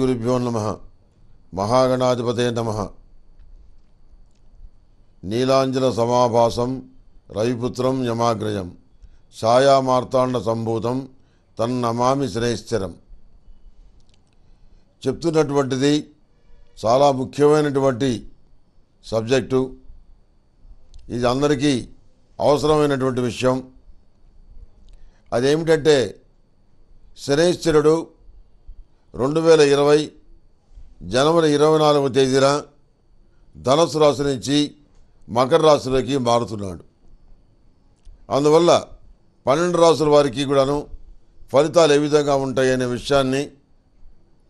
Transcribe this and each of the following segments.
గురుభ్యో నమ మహాగణాధిపతే నమ నీలాంజల సమాభాసం రవిపుత్రం యమాగ్రయం ఛాయామార్తాండ సంభూతం తన్నమామి శ్రేశ్చరం చెప్తున్నటువంటిది చాలా ముఖ్యమైనటువంటి సబ్జెక్టు ఇది అందరికీ అవసరమైనటువంటి విషయం అదేమిటంటే శనేశ్వరుడు రెండు వేల ఇరవై జనవరి ఇరవై నాలుగవ తేదీన ధనుసు రాశి నుంచి మకర రాశిలోకి మారుతున్నాడు అందువల్ల పన్నెండు రాసుల వారికి కూడాను ఫలితాలు ఏ విధంగా ఉంటాయనే విషయాన్ని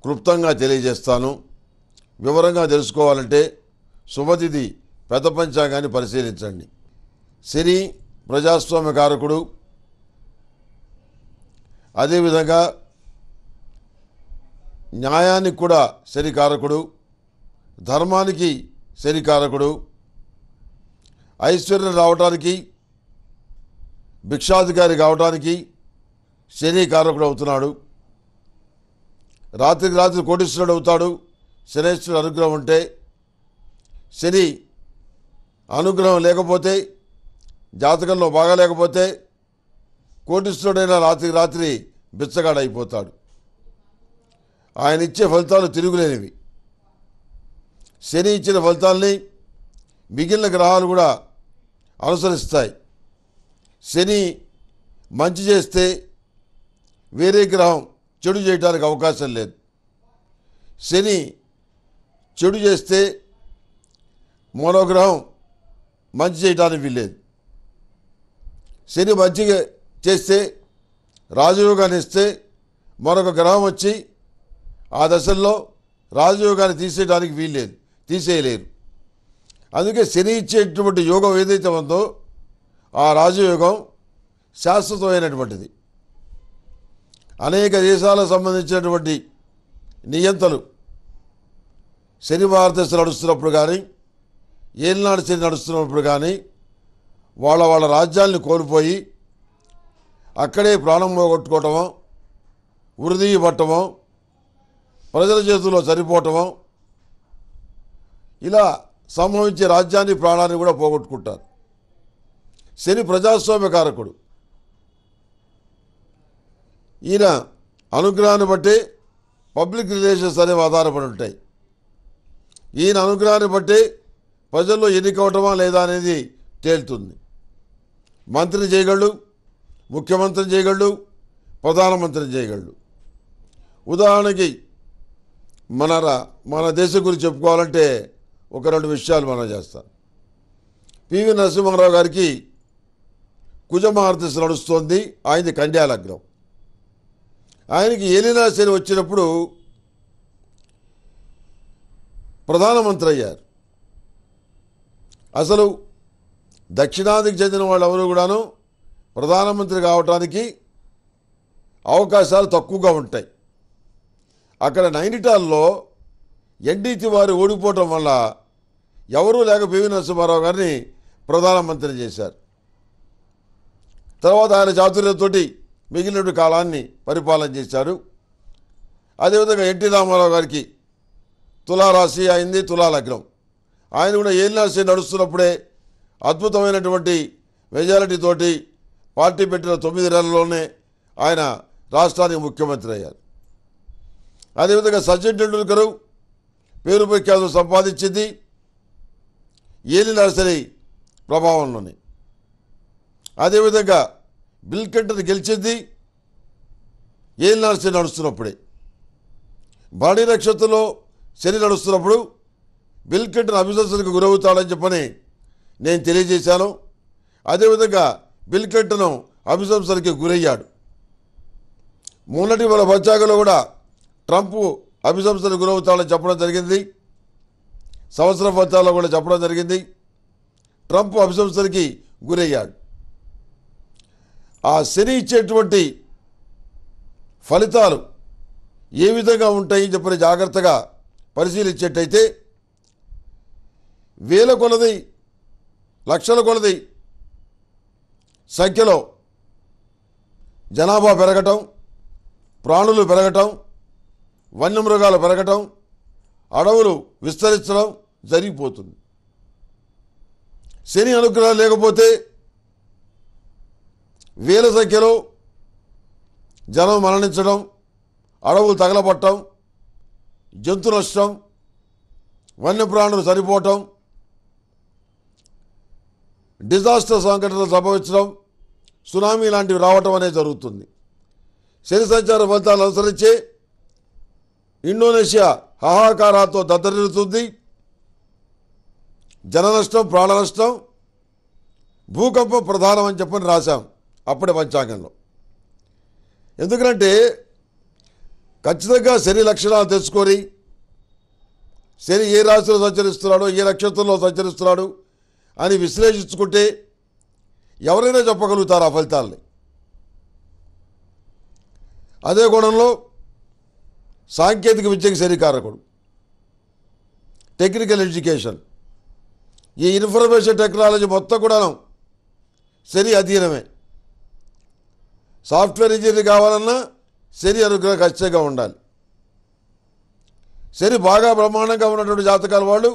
క్లుప్తంగా తెలియజేస్తాను వివరంగా తెలుసుకోవాలంటే శుభతిథి పెద్ద పంచాంగాన్ని పరిశీలించండి శని ప్రజాస్వామ్య కారకుడు అదేవిధంగా న్యాయానికి కూడా శనికారకుడు ధర్మానికి శనికారకుడు ఐశ్వర్యం రావటానికి భిక్షాధికారి కావటానికి శనికారకుడు అవుతున్నాడు రాత్రికి రాత్రి కోటీశ్వరుడు అవుతాడు శనేశ్వరుడు అనుగ్రహం ఉంటే శని అనుగ్రహం లేకపోతే జాతకంలో బాగా లేకపోతే కోటీశ్వరుడైన రాత్రికి రాత్రి బిచ్చగాడైపోతాడు ఆయన ఇచ్చే ఫలితాలు తిరుగులేనివి శని ఇచ్చిన ఫలితాల్ని మిగిలిన గ్రహాలు కూడా అనుసరిస్తాయి శని మంచి చేస్తే వేరే గ్రహం చెడు చేయడానికి అవకాశం లేదు శని చెడు చేస్తే మరో గ్రహం మంచి చేయడానికి వీల్లేదు శని మంచిగా చేస్తే రాజయోగాన్ని ఇస్తే మరొక గ్రహం వచ్చి ఆ దశల్లో రాజయోగాన్ని తీసేయడానికి వీల్లేదు తీసేయలేరు అందుకే శని ఇచ్చేటువంటి యోగం ఏదైతే ఉందో ఆ రాజయోగం శాశ్వతమైనటువంటిది అనేక దేశాలకు సంబంధించినటువంటి నియంతలు శని భారతదేశం నడుస్తున్నప్పుడు కానీ ఏలినాడు శని నడుస్తున్నప్పుడు కానీ వాళ్ళ వాళ్ళ రాజ్యాల్ని కోల్పోయి అక్కడే ప్రాణం పోగొట్టుకోవటమో ఉరిదీయబట్టమో ప్రజల చేతుల్లో సరిపోవటం ఇలా సంభవించే రాజ్యాన్ని ప్రాణాన్ని కూడా పోగొట్టుకుంటారు శని ప్రజాస్వామ్య కారకుడు ఈయన అనుగ్రహాన్ని బట్టి పబ్లిక్ రిలేషన్స్ అనేవి ఆధారపడి ఉంటాయి ఈయన అనుగ్రహాన్ని బట్టి ప్రజల్లో ఎన్నికవటమా లేదా అనేది తేలుతుంది మంత్రిని చేయగలడు ముఖ్యమంత్రిని చేయగలడు ప్రధానమంత్రిని చేయగలడు ఉదాహరణకి మన మన దేశం గురించి చెప్పుకోవాలంటే ఒక రెండు విషయాలు మనం చేస్తాం పివి నరసింహారావు గారికి కుజమహారదశ నడుస్తోంది ఆయనది కన్యాలగ్నం ఆయనకి ఏలినా శని వచ్చినప్పుడు ప్రధానమంత్రి అయ్యారు అసలు దక్షిణాదికి చెందిన వాళ్ళు ఎవరు కూడాను ప్రధానమంత్రి కావటానికి అవకాశాలు తక్కువగా ఉంటాయి అక్కడ నైనిటాల్లో ఎన్డీటి వారు ఓడిపోవటం వల్ల ఎవరూ లేక పివి నరసింహారావు గారిని ప్రధానమంత్రి చేశారు తర్వాత ఆయన జాతులతో మిగిలిన కాలాన్ని పరిపాలన చేశారు అదేవిధంగా ఎన్టీ రామారావు గారికి తులారాశి అయింది తులాలగ్నం ఆయన కూడా ఏలినాశి నడుస్తున్నప్పుడే అద్భుతమైనటువంటి మెజారిటీతోటి పార్టీ పెట్టిన తొమ్మిది నెలల్లోనే ఆయన రాష్ట్రానికి ముఖ్యమంత్రి అయ్యారు అదేవిధంగా సచిన్ టెండూల్కర్ పేరు ప్రఖ్యాతులు సంపాదించింది ఏలి నర్సరీ ప్రభావంలోని అదేవిధంగా బిల్ కెంటర్ గెలిచింది ఏలి నర్సరీ నడుస్తున్నప్పుడే బాణీ నక్షత్రంలో శని నడుస్తున్నప్పుడు బిల్ కెంటర్ అభిశంసనకు గురవుతాడని చెప్పని నేను తెలియజేశాను అదేవిధంగా బిల్ క్లింటన్ అభిశంసనకి గురయ్యాడు మొన్నటి వాళ్ళ పంచాగలో కూడా ట్రంప్ అభిశంసలు గురవుతాడని చెప్పడం జరిగింది సంవత్సర ఫలితాల్లో కూడా చెప్పడం జరిగింది ట్రంప్ అభిశంసలకి గురయ్యాడు ఆ శని ఇచ్చేటువంటి ఫలితాలు ఏ విధంగా ఉంటాయి చెప్పని జాగ్రత్తగా పరిశీలించేటైతే వేల కొలది లక్షల కొలది సంఖ్యలో జనాభా పెరగటం ప్రాణులు పెరగటం వన్యమృగాలు పెరగటం అడవులు విస్తరించడం జరిగిపోతుంది శని అనుగ్రహం లేకపోతే వేల సంఖ్యలో జనం మరణించడం అడవులు తగలబట్టడం జంతు నష్టం వన్యప్రాణులు సరిపోవటం డిజాస్టర్ సంఘటనలు సంభవించడం సునామీ లాంటివి రావటం అనేది జరుగుతుంది శని సంచార ఫలితాలు అనుసరించే ఇండోనేషియా హాహాకారాలతో దద్దరిల్లుతుంది జన నష్టం ప్రాణ నష్టం భూకంపం ప్రధానం అని చెప్పని రాశాం అప్పటి పంచాంగంలో ఎందుకంటే ఖచ్చితంగా శని లక్షణాలు తెలుసుకొని శని ఏ రాశిలో సంచరిస్తున్నాడో ఏ నక్షత్రంలో సంచరిస్తున్నాడు అని విశ్లేషించుకుంటే ఎవరైనా చెప్పగలుగుతారు ఆ ఫలితాలని అదే కోణంలో సాంకేతిక విద్యకు శరీకారకుడు టెక్నికల్ ఎడ్యుకేషన్ ఈ ఇన్ఫర్మేషన్ టెక్నాలజీ మొత్తం కూడా శని అధీనమే సాఫ్ట్వేర్ ఇంజనీర్ కావాలన్నా శని అనుగ్రహం ఖచ్చితంగా ఉండాలి శని బాగా బ్రహ్మాండంగా ఉన్నటువంటి జాతకాల వాళ్ళు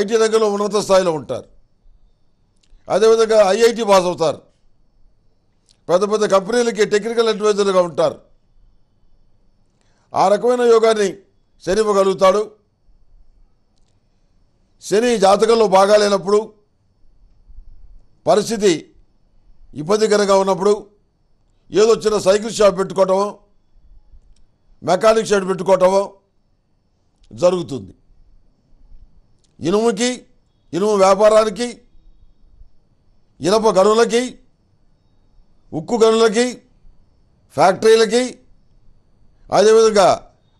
ఐటీ రంగంలో ఉన్నత స్థాయిలో ఉంటారు అదేవిధంగా ఐఐటి పాస్ అవుతారు పెద్ద పెద్ద కంపెనీలకి టెక్నికల్ అడ్వైజర్గా ఉంటారు ఆ రకమైన యోగాన్ని శని ఇవ్వగలుగుతాడు శని జాతకంలో లేనప్పుడు పరిస్థితి ఇబ్బందికరంగా ఉన్నప్పుడు ఏదో చిన్న సైకిల్ షాప్ పెట్టుకోవటమో మెకానిక్ షాప్ పెట్టుకోవటమో జరుగుతుంది ఇనుముకి ఇనుము వ్యాపారానికి ఇనప గనులకి ఉక్కు గనులకి ఫ్యాక్టరీలకి అదేవిధంగా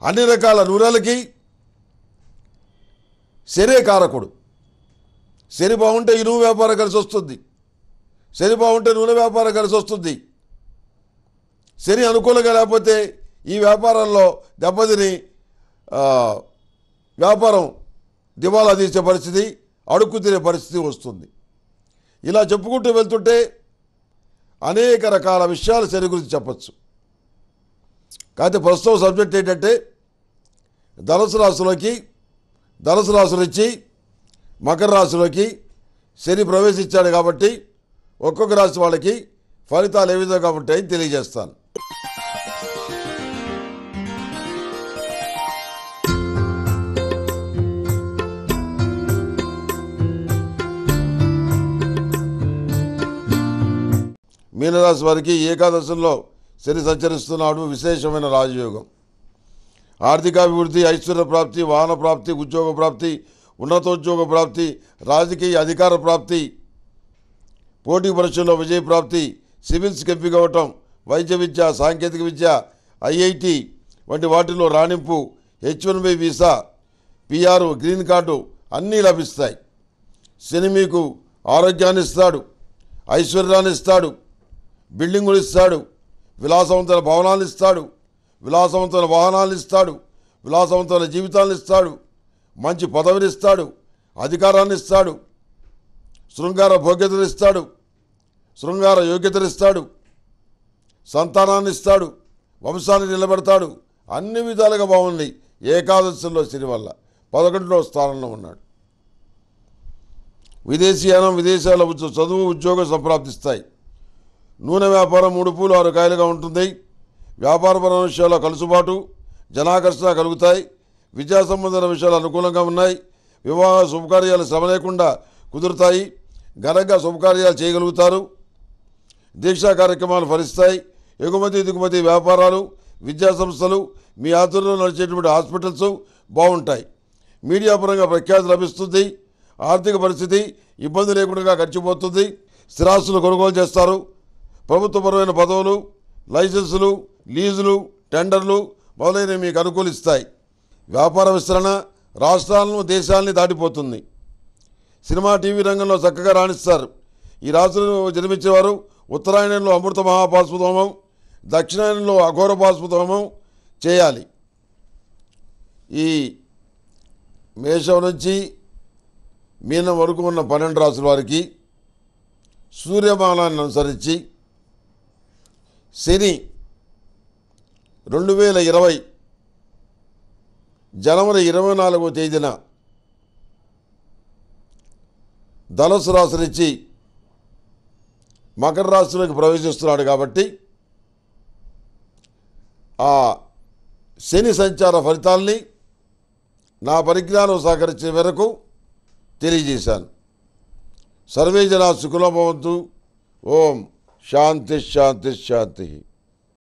అన్ని రకాల నూనెలకి శరీర కారకుడు శని బాగుంటే ఈ వ్యాపారం కలిసి వస్తుంది శని బాగుంటే నూనె వ్యాపారం కలిసి వస్తుంది శని అనుకూలంగా లేకపోతే ఈ వ్యాపారంలో దెబ్బతిని వ్యాపారం దివాలా తీసే పరిస్థితి అడుక్కు తినే పరిస్థితి వస్తుంది ఇలా చెప్పుకుంటూ వెళ్తుంటే అనేక రకాల విషయాలు శని గురించి చెప్పచ్చు కాకపోతే ప్రస్తుతం సబ్జెక్ట్ ఏంటంటే ధనసు రాశులకి ధనసు రాశి ఇచ్చి మకర రాశులకి శని ప్రవేశించాడు కాబట్టి ఒక్కొక్క రాశి వాళ్ళకి ఫలితాలు ఏ విధంగా ఉంటాయని తెలియజేస్తాను మీనరాశి వారికి ఏకాదశంలో శని సంచరిస్తున్నాడు విశేషమైన రాజయోగం ఆర్థికాభివృద్ధి ఐశ్వర్య ప్రాప్తి వాహన ప్రాప్తి ఉద్యోగ ప్రాప్తి ఉన్నతోద్యోగ ప్రాప్తి రాజకీయ అధికార ప్రాప్తి పోటీ పరీక్షల్లో విజయ ప్రాప్తి సివిల్స్ ఎంపిక కావటం వైద్య విద్య సాంకేతిక విద్య ఐఐటి వంటి వాటిలో రాణింపు H one B visa PR green card అన్నీ లభిస్తాయి శని మీకు ఆరోగ్యాన్ని ఇస్తాడు ఐశ్వర్యాన్ని ఇస్తాడు బిల్డింగులు ఇస్తాడు విలాసవంతుల భవనాలు ఇస్తాడు విలాసవంతుల వాహనాలు ఇస్తాడు విలాసవంతుల జీవితాలను ఇస్తాడు మంచి పదవిని ఇస్తాడు అధికారాన్ని ఇస్తాడు శృంగార భోగ్యతలు ఇస్తాడు శృంగార యోగ్యతలు ఇస్తాడు సంతానాన్ని ఇస్తాడు వంశాన్ని నిలబెడతాడు అన్ని విధాలుగా బాగున్నాయి ఏకాదశిలో సిరివల్ల పదకొండులో స్థానంలో ఉన్నాడు విదేశీయానం విదేశాల చదువు ఉద్యోగం సంప్రాప్తిస్తాయి నూనె వ్యాపారం మూడు పూలు ఆరు కాయలుగా ఉంటుంది వ్యాపారపరమైన విషయాల్లో కలుసుబాటు జనాకర్షణ కలుగుతాయి విద్యా సంబంధమైన విషయాలు అనుకూలంగా ఉన్నాయి వివాహ శుభకార్యాలు శ్రమ లేకుండా కుదురుతాయి ఘనంగా శుభకార్యాలు చేయగలుగుతారు దీక్షా కార్యక్రమాలు ఫలిస్తాయి ఎగుమతి దిగుమతి వ్యాపారాలు విద్యా సంస్థలు మీ ఆధ్వర్యంలో నడిచేటువంటి హాస్పిటల్స్ బాగుంటాయి మీడియా పరంగా ప్రఖ్యాతి లభిస్తుంది ఆర్థిక పరిస్థితి ఇబ్బంది లేకుండా గడిచిపోతుంది స్థిరాస్తులు కొనుగోలు చేస్తారు ప్రభుత్వపరమైన పదవులు లైసెన్సులు లీజులు టెండర్లు మొదలైనవి మీకు అనుకూలిస్తాయి వ్యాపార విస్తరణ రాష్ట్రాలను దేశాలని దాటిపోతుంది సినిమా టీవీ రంగంలో చక్కగా రాణిస్తారు ఈ రాష్ట్రంలో జన్మించేవారు ఉత్తరాయణంలో అమృత మహాపాశ్వతోమం దక్షిణాయనంలో అఘోర పాశ్వతోమం చేయాలి ఈ మేషం నుంచి మీనం వరకు ఉన్న పన్నెండు రాసుల వారికి సూర్యమానాన్ని అనుసరించి శని రెండు వేల ఇరవై జనవరి ఇరవై నాలుగో తేదీన ధనుసు రాశినిచ్చి మకర రాశిలోకి ప్రవేశిస్తున్నాడు కాబట్టి ఆ శని సంచార ఫలితాల్ని నా పరిజ్ఞానం సహకరించే మేరకు తెలియజేశాను సర్వేజన సుఖులభవంతు ఓం शांति शांति शांति